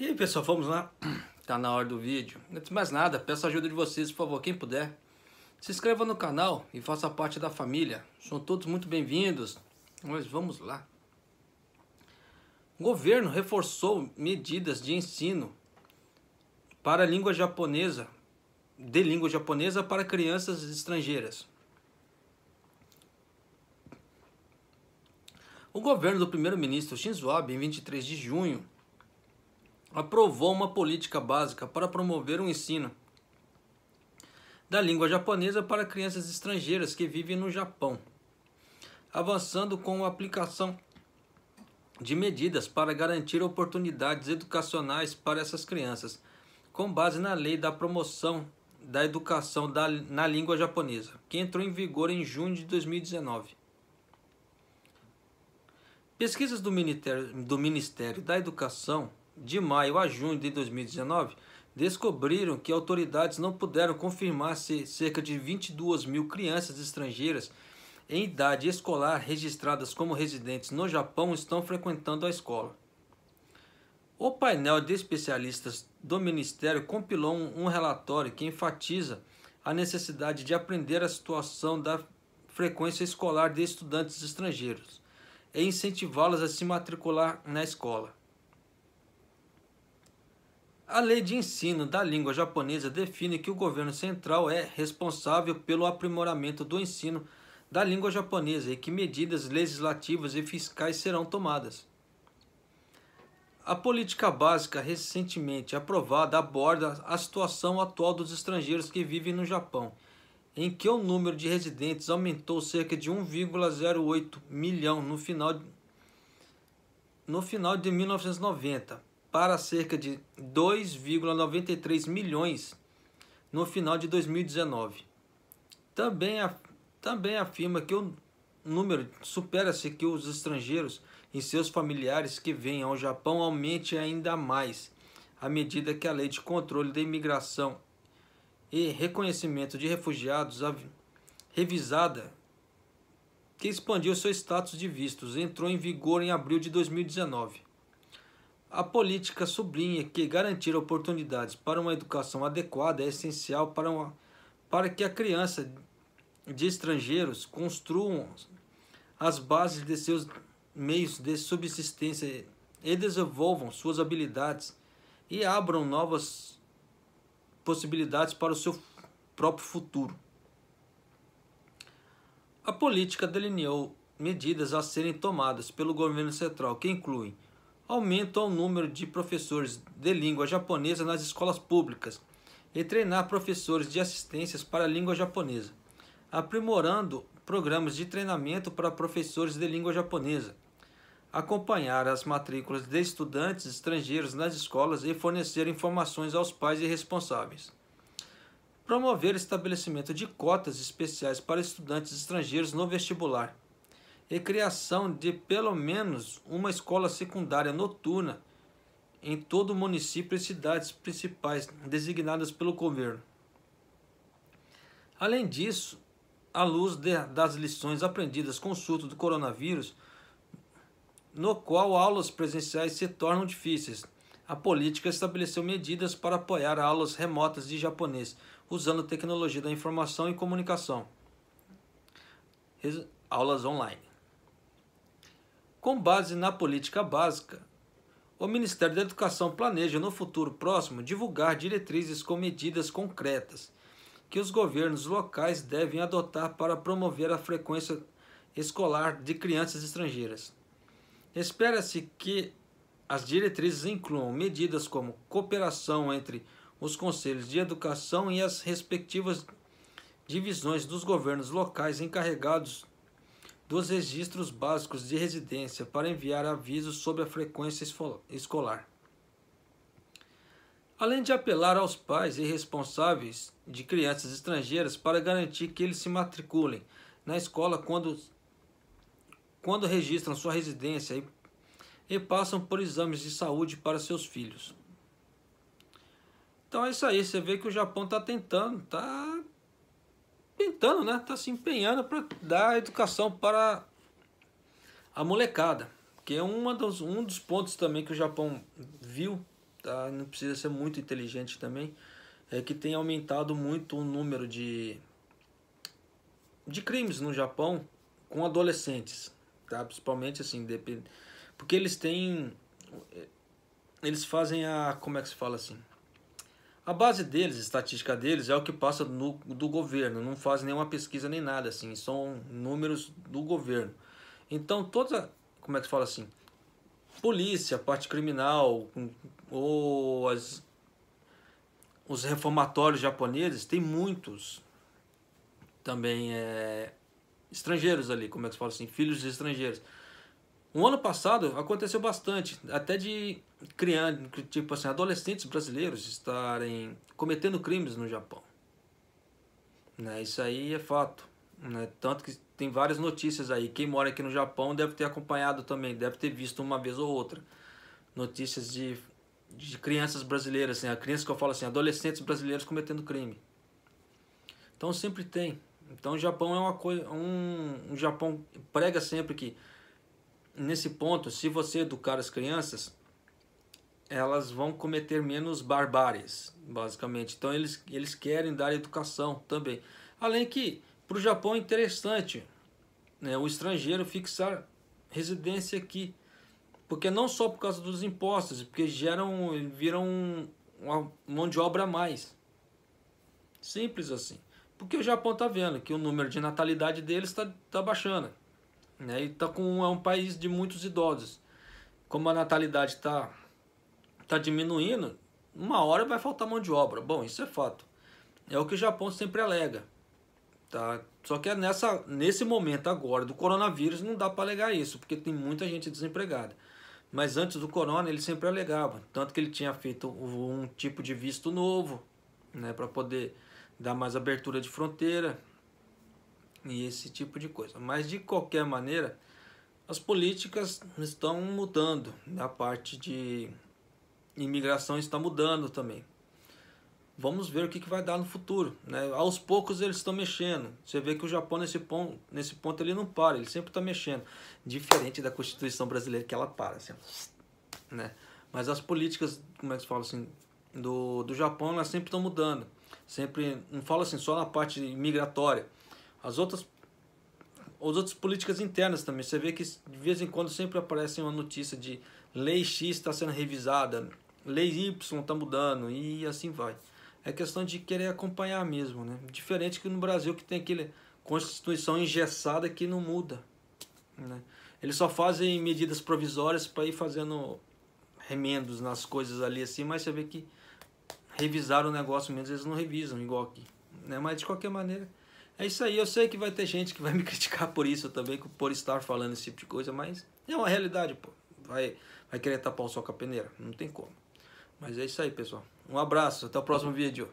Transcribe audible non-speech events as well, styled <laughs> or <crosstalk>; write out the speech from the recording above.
E aí pessoal, vamos lá? <clears throat> Tá na hora do vídeo. Antes de mais nada, peço a ajuda de vocês, por favor, quem puder. Se inscreva no canal e faça parte da família. São todos muito bem-vindos. Mas vamos lá. O governo reforçou medidas de ensino para a língua japonesa, de língua japonesa para crianças estrangeiras. O governo do primeiro-ministro Shinzo Abe, em 23 de junho, aprovou uma política básica para promover um ensino da língua japonesa para crianças estrangeiras que vivem no Japão, avançando com a aplicação de medidas para garantir oportunidades educacionais para essas crianças, com base na Lei da Promoção da Educação da, na Língua Japonesa, que entrou em vigor em junho de 2019. Pesquisas do Ministério, do Ministério da Educação de maio a junho de 2019, descobriram que autoridades não puderam confirmar se cerca de 22 mil crianças estrangeiras em idade escolar registradas como residentes no Japão estão frequentando a escola. O painel de especialistas do Ministério compilou um relatório que enfatiza a necessidade de aprender a situação da frequência escolar de estudantes estrangeiros e incentivá-los a se matricular na escola. A lei de ensino da língua japonesa define que o governo central é responsável pelo aprimoramento do ensino da língua japonesa e que medidas legislativas e fiscais serão tomadas. A política básica recentemente aprovada aborda a situação atual dos estrangeiros que vivem no Japão, em que o número de residentes aumentou cerca de 1,08 milhão no final, no final de 1990 para cerca de 2,93 milhões no final de 2019. Também, também afirma que o número supera-se que os estrangeiros e seus familiares que vêm ao Japão aumente ainda mais, à medida que a lei de controle da imigração e reconhecimento de refugiados revisada que expandiu seu status de vistos, entrou em vigor em abril de 2019. A política sublinha que garantir oportunidades para uma educação adequada é essencial para, uma, para que a criança de estrangeiros construam as bases de seus meios de subsistência e desenvolvam suas habilidades e abram novas possibilidades para o seu próprio futuro. A política delineou medidas a serem tomadas pelo governo central, que incluem aumenta o número de professores de língua japonesa nas escolas públicas e treinar professores de assistências para a língua japonesa, aprimorando programas de treinamento para professores de língua japonesa, acompanhar as matrículas de estudantes estrangeiros nas escolas e fornecer informações aos pais e responsáveis. Promover estabelecimento de cotas especiais para estudantes estrangeiros no vestibular e criação de pelo menos uma escola secundária noturna em todo o município e cidades principais designadas pelo governo. Além disso, à luz de, das lições aprendidas com o surto do coronavírus, no qual aulas presenciais se tornam difíceis, a política estabeleceu medidas para apoiar aulas remotas de japonês, usando tecnologia da informação e comunicação. Aulas online. Com base na política básica, o Ministério da Educação planeja no futuro próximo divulgar diretrizes com medidas concretas que os governos locais devem adotar para promover a frequência escolar de crianças estrangeiras. Espera-se que as diretrizes incluam medidas como cooperação entre os conselhos de educação e as respectivas divisões dos governos locais encarregados dos registros básicos de residência para enviar avisos sobre a frequência escolar. Além de apelar aos pais e responsáveis de crianças estrangeiras para garantir que eles se matriculem na escola quando, quando registram sua residência e, e passam por exames de saúde para seus filhos. Então é isso aí, você vê que o Japão está tentando, está tentando, né? Tá se empenhando para dar educação para a molecada, que é uma dos, um dos pontos também que o Japão viu, tá? Não precisa ser muito inteligente também, é que tem aumentado muito o número de de crimes no Japão com adolescentes, tá? Principalmente assim, depende porque eles têm eles fazem a como é que se fala assim? A base deles, a estatística deles, é o que passa no, do governo. Não faz nenhuma pesquisa nem nada assim. São números do governo. Então, toda. Como é que se fala assim? Polícia, parte criminal, ou as, os reformatórios japoneses, tem muitos também é, estrangeiros ali. Como é que se fala assim? Filhos de estrangeiros. O ano passado aconteceu bastante, até de criando, tipo assim, adolescentes brasileiros estarem cometendo crimes no Japão. Né? Isso aí é fato. Né? Tanto que tem várias notícias aí. Quem mora aqui no Japão deve ter acompanhado também, deve ter visto uma vez ou outra notícias de, de crianças brasileiras, assim, crianças que eu falo assim, adolescentes brasileiros cometendo crime. Então sempre tem. Então o Japão é uma coisa, um, o Japão prega sempre que nesse ponto, se você educar as crianças, elas vão cometer menos barbáries, basicamente. Então eles, eles querem dar educação também. Além que, para o Japão é interessante né, o estrangeiro fixar residência aqui. Porque não só por causa dos impostos, porque geram, viram uma mão de obra a mais. Simples assim. Porque o Japão está vendo que o número de natalidade deles está tá baixando. Né? E tá com, é um país de muitos idosos. Como a natalidade está tá diminuindo, uma hora vai faltar mão de obra. Bom, isso é fato. É o que o Japão sempre alega. Tá? Só que é nessa, nesse momento agora do coronavírus não dá para alegar isso, porque tem muita gente desempregada. Mas antes do corona ele sempre alegava, tanto que ele tinha feito um tipo de visto novo, né, para poder dar mais abertura de fronteira, e esse tipo de coisa. Mas de qualquer maneira, as políticas estão mudando. A parte de imigração está mudando também. Vamos ver o que, vai dar no futuro. Né? Aos poucos eles estão mexendo. Você vê que o Japão nesse ponto, nesse ponto ele não para, ele sempre está mexendo. Diferente da Constituição brasileira que ela para. Assim, né? Mas as políticas, como é que se fala assim, do, do Japão, elas sempre estão mudando. Sempre, não falo assim só na parte migratória, as outras as outras políticas internas também. Você vê que de vez em quando sempre aparece uma notícia de lei X está sendo revisada, lei Y está mudando e assim vai. É questão de querer acompanhar mesmo, né? Diferente que no Brasil que tem aquele constituição engessada que não muda, né? Eles só fazem medidas provisórias para ir fazendo remendos nas coisas ali assim, mas você vê que revisaram o negócio mesmo, eles não revisam igual aqui, né? Mas de qualquer maneira, é isso aí, eu sei que vai ter gente que vai me <laughs> criticar por isso também, por estar falando esse tipo de coisa, mas é uma realidade, pô. Vai, vai querer tapar o sol com a peneira, não tem como. Mas é isso aí, pessoal. Um abraço, até o próximo vídeo.